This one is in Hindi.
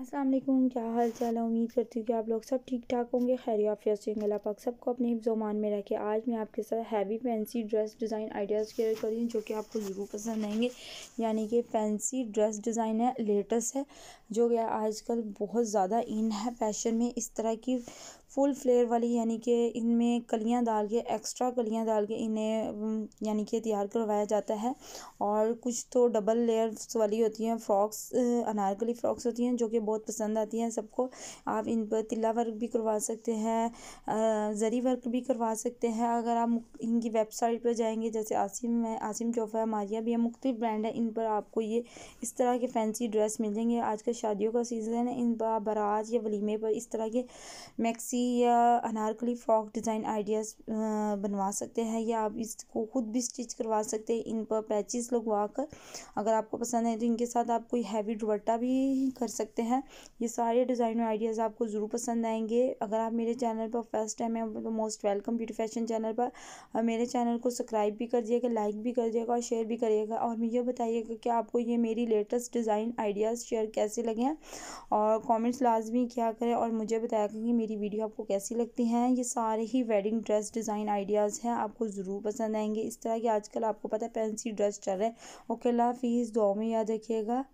असलम क्या हाल चाल है उम्मीद करती हूँ कि आप लोग सब ठीक ठाक होंगे खैर आफियत से अल्लाह पाक सबको अपने हिफ्जोमान में रखे आज मैं आपके साथ heavy fancy dress design ideas share कर रही हूँ जो कि आपको ज़रूर पसंद आएंगे यानी कि फैंसी ड्रेस डिज़ाइन है लेटेस्ट है जो कि आजकल बहुत ज़्यादा इन है फैशन में इस तरह की फुल फ्लेयर वाली यानी कि इनमें कलियां डाल के एक्स्ट्रा कलियां डाल के इन्हें यानी कि तैयार करवाया जाता है और कुछ तो डबल लेयर्स वाली होती हैं फ्रॉक्स अनारकली फ्रॉक्स होती हैं जो कि बहुत पसंद आती हैं सबको आप इन पर तिल्ला वर्क भी करवा सकते हैं ज़री वर्क भी करवा सकते हैं अगर आप इनकी वेबसाइट पर जाएंगे जैसे आसिम है आसिम चौफा है मारिया भी है मुख्तु ब्रांड है इन पर आपको ये इस तरह के फैंसी ड्रेस मिल जाएंगे आज कल शादियों का सीज़न है इन पर बराज या वलीमे पर इस तरह के मैक्सी कुर्ती या अनारकली फ्रॉक डिज़ाइन आइडियाज़ बनवा सकते हैं या आप इसको ख़ुद भी स्टिच करवा सकते हैं इन पर पैचेस लगवा कर अगर आपको पसंद है तो इनके साथ आप कोई हैवी दुबट्टा भी कर सकते हैं ये सारे डिज़ाइन आइडियाज़ आपको ज़रूर पसंद आएंगे अगर आप मेरे चैनल पर फर्स्ट टाइम है तो मतलब most welcome beauty fashion channel पर मेरे चैनल को सब्सक्राइब भी कर दिएगा लाइक भी कर दिएगा और शेयर भी करिएगा और मुझे बताइएगा कि आपको ये मेरी लेटेस्ट डिज़ाइन आइडियाज़ शेयर कैसे लगे हैं और कॉमेंट्स लाजमी क्या करें और मुझे बताया कि मेरी वीडियो आपको कैसी लगती हैं ये सारे ही वेडिंग ड्रेस डिज़ाइन आइडियाज़ हैं आपको ज़रूर पसंद आएंगे इस तरह के आजकल आपको पता है फैंसी ड्रेस चल रहे हैं ओके लाफ़ीज़ फीस दो में याद रखिएगा